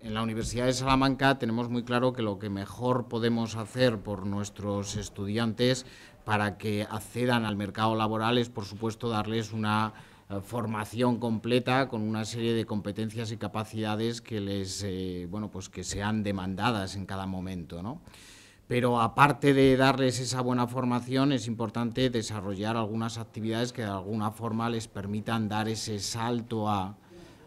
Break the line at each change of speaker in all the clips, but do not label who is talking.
En la Universidad de Salamanca tenemos muy claro que lo que mejor podemos hacer por nuestros estudiantes para que accedan al mercado laboral es, por supuesto, darles una eh, formación completa con una serie de competencias y capacidades que les eh, bueno pues que sean demandadas en cada momento ¿no? pero aparte de darles esa buena formación es importante desarrollar algunas actividades que de alguna forma les permitan dar ese salto a,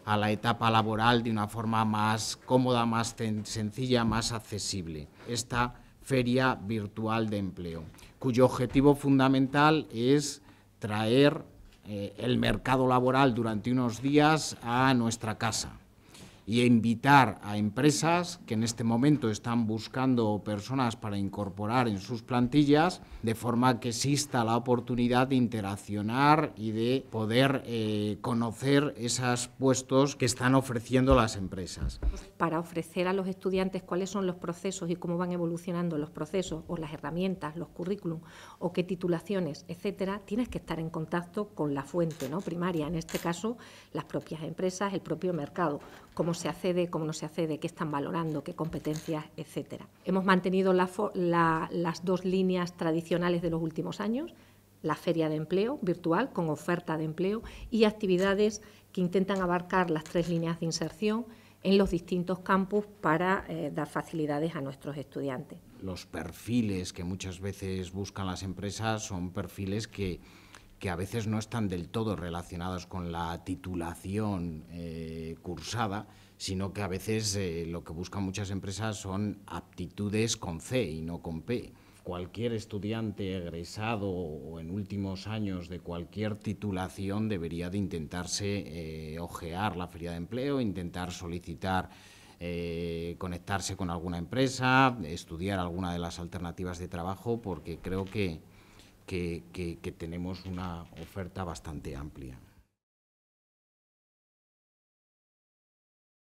a la etapa laboral de una forma más cómoda, más sencilla, más accesible. Esta feria virtual de empleo, cuyo objetivo fundamental es traer eh, el mercado laboral durante unos días a nuestra casa y invitar a empresas que en este momento están buscando personas para incorporar en sus plantillas, de forma que exista la oportunidad de interaccionar y de poder eh, conocer esos puestos que están ofreciendo las empresas.
Para ofrecer a los estudiantes cuáles son los procesos y cómo van evolucionando los procesos o las herramientas, los currículum o qué titulaciones, etcétera, tienes que estar en contacto con la fuente ¿no? primaria, en este caso las propias empresas, el propio mercado. Como se accede, cómo no se accede, qué están valorando, qué competencias, etcétera. Hemos mantenido las dos líneas tradicionales de los últimos años, la feria de empleo virtual con oferta de empleo y actividades que intentan abarcar las tres líneas de inserción en los distintos campus para eh, dar facilidades a nuestros estudiantes.
Los perfiles que muchas veces buscan las empresas son perfiles que que a veces no están del todo relacionados con la titulación eh, cursada, sino que a veces eh, lo que buscan muchas empresas son aptitudes con C y no con P. Cualquier estudiante egresado o en últimos años de cualquier titulación debería de intentarse eh, ojear la feria de empleo, intentar solicitar conectarse con alguna empresa, estudiar alguna de las alternativas de trabajo, porque creo que que, tenemos una oferta bastante amplia.